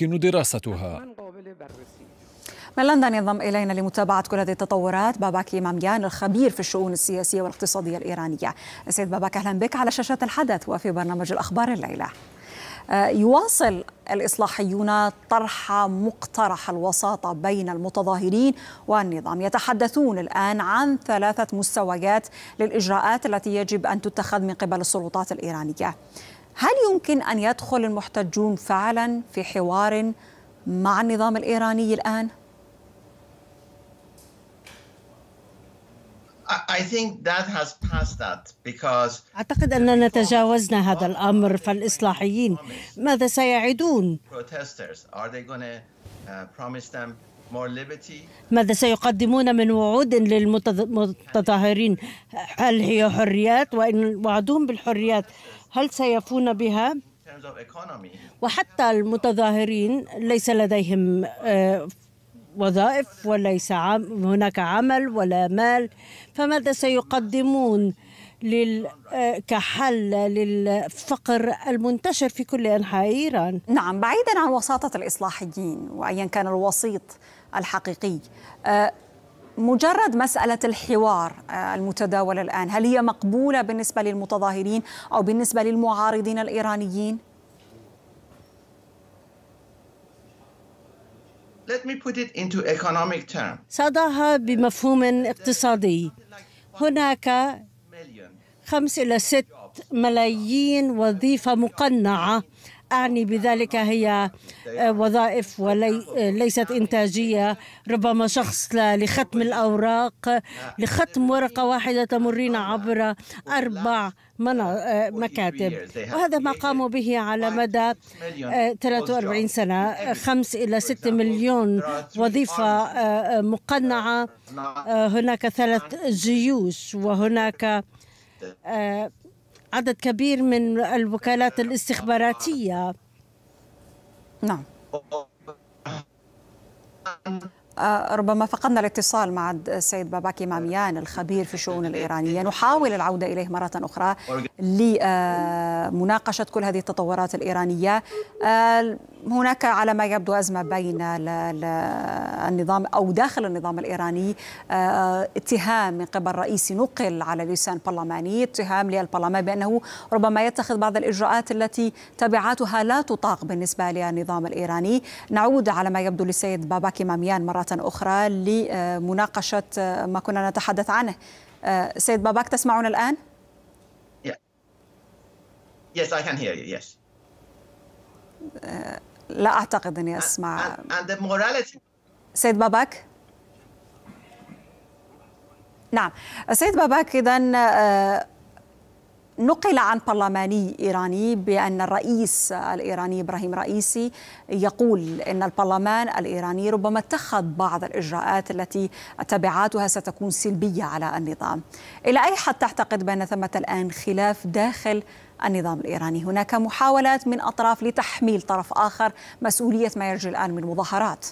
يمكن دراستها من لندن ينضم إلينا لمتابعة كل هذه التطورات باباك إماميان الخبير في الشؤون السياسية والاقتصادية الإيرانية السيد باباك أهلا بك على شاشة الحدث وفي برنامج الأخبار الليلة آه، يواصل الإصلاحيون طرح مقترح الوساطة بين المتظاهرين والنظام يتحدثون الآن عن ثلاثة مستويات للإجراءات التي يجب أن تتخذ من قبل السلطات الإيرانية هل يمكن أن يدخل المحتجون فعلا في حوار مع النظام الإيراني الآن؟ أعتقد أننا تجاوزنا هذا الأمر فالإصلاحيين ماذا سيعدون؟ uh, ماذا سيقدمون من وعود للمتظاهرين؟ هل هي حريات؟ وإن وعدوهم بالحريات هل سيفون بها؟ وحتى المتظاهرين ليس لديهم آه، وظائف وليس هناك عمل ولا مال فماذا سيقدمون لل... آه، كحل للفقر المنتشر في كل أنحاء إيران نعم بعيدا عن وساطة الإصلاحيين وأيا كان الوسيط الحقيقي آه، مجرد مسألة الحوار آه، المتداولة الآن هل هي مقبولة بالنسبة للمتظاهرين أو بالنسبة للمعارضين الإيرانيين؟ سأضعها بمفهوم اقتصادي هناك خمس إلى ست ملايين وظيفة مقنعة أعني بذلك هي آه، وظائف وليست آه، إنتاجية ربما شخص لختم الأوراق لختم ورقة واحدة تمرين عبر أربع آه، مكاتب وهذا ما قاموا به على مدى 43 سنة 5 إلى 6 مليون وظيفة مقنعة هناك ثلاث جيوش وهناك عدد كبير من الوكالات الاستخباراتية نعم آه، ربما فقدنا الاتصال مع السيد باباكي ماميان الخبير في الشؤون الإيرانية نحاول العودة إليه مرة أخرى لمناقشة كل هذه التطورات الإيرانية آه، هناك على ما يبدو أزمة بين النظام أو داخل النظام الإيراني آه، اتهام من قبل رئيس نقل على لسان برلماني اتهام للبرلمان بأنه ربما يتخذ بعض الإجراءات التي تبعاتها لا تطاق بالنسبة للنظام الإيراني نعود على ما يبدو للسيد باباكي ماميان مرة أخرى لمناقشة ما كنا نتحدث عنه آه، سيد باباك تسمعنا الآن؟ Yes, I can hear you. Yes. آه، لا أعتقد أني أسمع and, and the morality. سيد باباك؟ نعم سيد باباك إذا آه، نقل عن برلماني إيراني بأن الرئيس الإيراني إبراهيم رئيسي يقول أن البرلمان الإيراني ربما اتخذ بعض الإجراءات التي تبعاتها ستكون سلبية على النظام إلى أي حد تعتقد بأن ثمة الآن خلاف داخل النظام الإيراني هناك محاولات من أطراف لتحميل طرف آخر مسؤولية ما يجري الآن من مظاهرات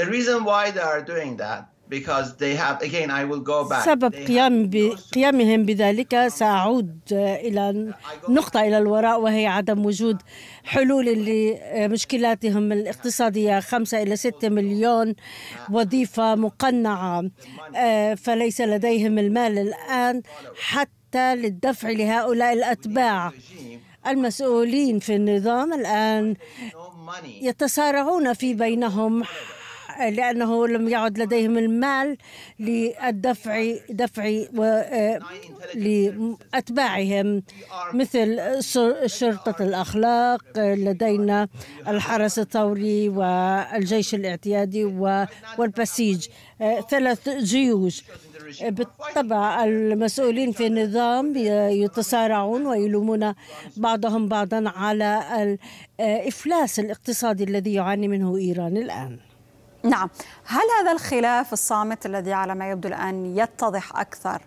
The reason why they are doing that because they have again I will سبب قيام ب... قيامهم بذلك سأعود آه، إلى نقطة إلى الوراء وهي عدم وجود حلول لمشكلاتهم آه، الاقتصادية خمسة إلى ستة مليون وظيفة مقنعة آه، فليس لديهم المال الآن حتى للدفع لهؤلاء الأتباع المسؤولين في النظام الآن يتسارعون في بينهم لأنه لم يعد لديهم المال للدفع دفع آه، لأتباعهم مثل شرطة الأخلاق لدينا الحرس الثوري والجيش الاعتيادي والبسيج آه، ثلاث جيوش بالطبع المسؤولين في النظام يتصارعون ويلومون بعضهم بعضا على الافلاس آه، الاقتصادي الذي يعاني منه ايران الان نعم هل هذا الخلاف الصامت الذي على ما يبدو الآن يتضح أكثر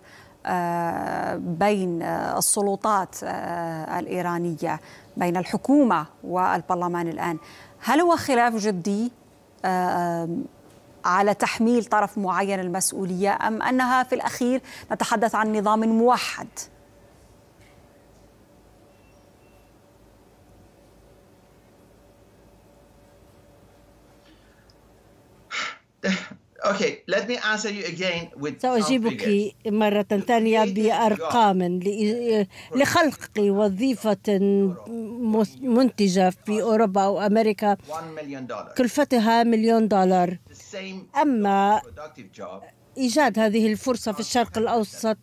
آه، بين آه، السلطات آه، الإيرانية بين الحكومة والبرلمان الآن هل هو خلاف جدي على تحميل طرف معين المسؤولية أم أنها في الأخير نتحدث عن نظام موحد؟ Okay, let me answer you again with سأجيبك مرة ثانية بأرقام لخلق وظيفة منتجة في أوروبا أو أمريكا كلفتها مليون دولار أما إيجاد هذه الفرصة في الشرق الأوسط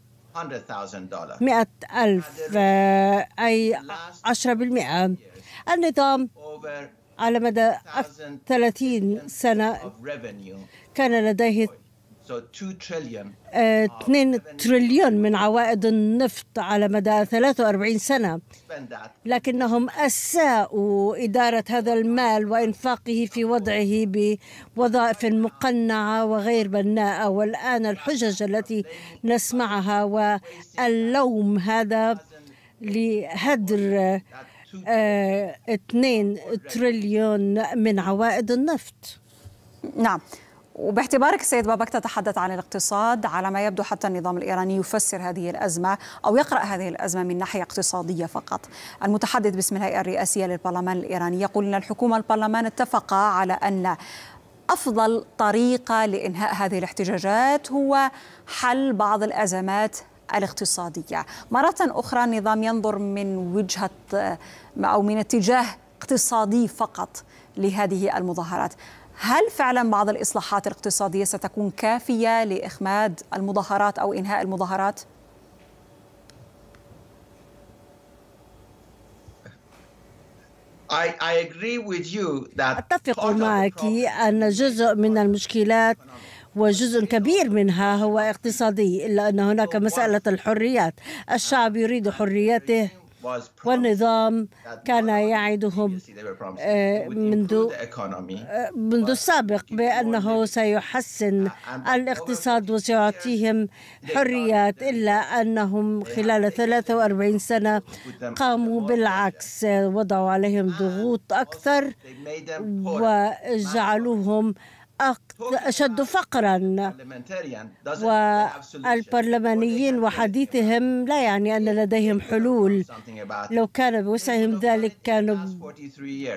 مئة ألف آه، أي 10% النظام على مدى 30 سنة كان لديه 2 تريليون من عوائد النفط على مدى 43 سنة لكنهم أساءوا إدارة هذا المال وإنفاقه في وضعه بوظائف مقنعة وغير بناءة والآن الحجج التي نسمعها واللوم هذا لهدر 2 آه، تريليون من عوائد النفط نعم وباعتبارك سيد بابك تتحدث عن الاقتصاد على ما يبدو حتى النظام الإيراني يفسر هذه الأزمة أو يقرأ هذه الأزمة من ناحية اقتصادية فقط المتحدث باسم الهيئة الرئاسية للبرلمان الإيراني يقول أن الحكومة البرلمان اتفقا على أن افضل طريقه لانهاء هذه الاحتجاجات هو حل بعض الازمات الاقتصادية مرة أخرى النظام ينظر من وجهة أو من اتجاه اقتصادي فقط لهذه المظاهرات هل فعلا بعض الإصلاحات الاقتصادية ستكون كافية لإخماد المظاهرات أو إنهاء المظاهرات؟ أتفق معك أن جزء من المشكلات وجزء كبير منها هو اقتصادي إلا أن هناك مسألة الحريات الشعب يريد حريته والنظام كان يعدهم آه، منذ آه، منذ السابق بأنه سيحسن الاقتصاد وسيعطيهم حريات إلا أنهم خلال 43 سنة قاموا بالعكس وضعوا عليهم ضغوط أكثر وجعلوهم أشد فقرا والبرلمانيين وحديثهم لا يعني أن لديهم حلول لو كان بوسعهم ذلك كانوا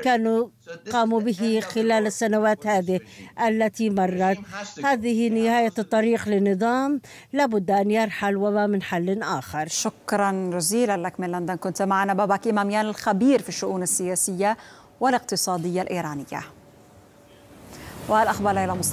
كانوا قاموا به خلال السنوات هذه التي مرت هذه نهاية الطريق لنظام لابد أن يرحل وما من حل آخر شكرا جزيلا لك من لندن كنت معنا باباكي ماميان الخبير في الشؤون السياسية والاقتصادية الإيرانية وهالأخبار ليلى مصطفى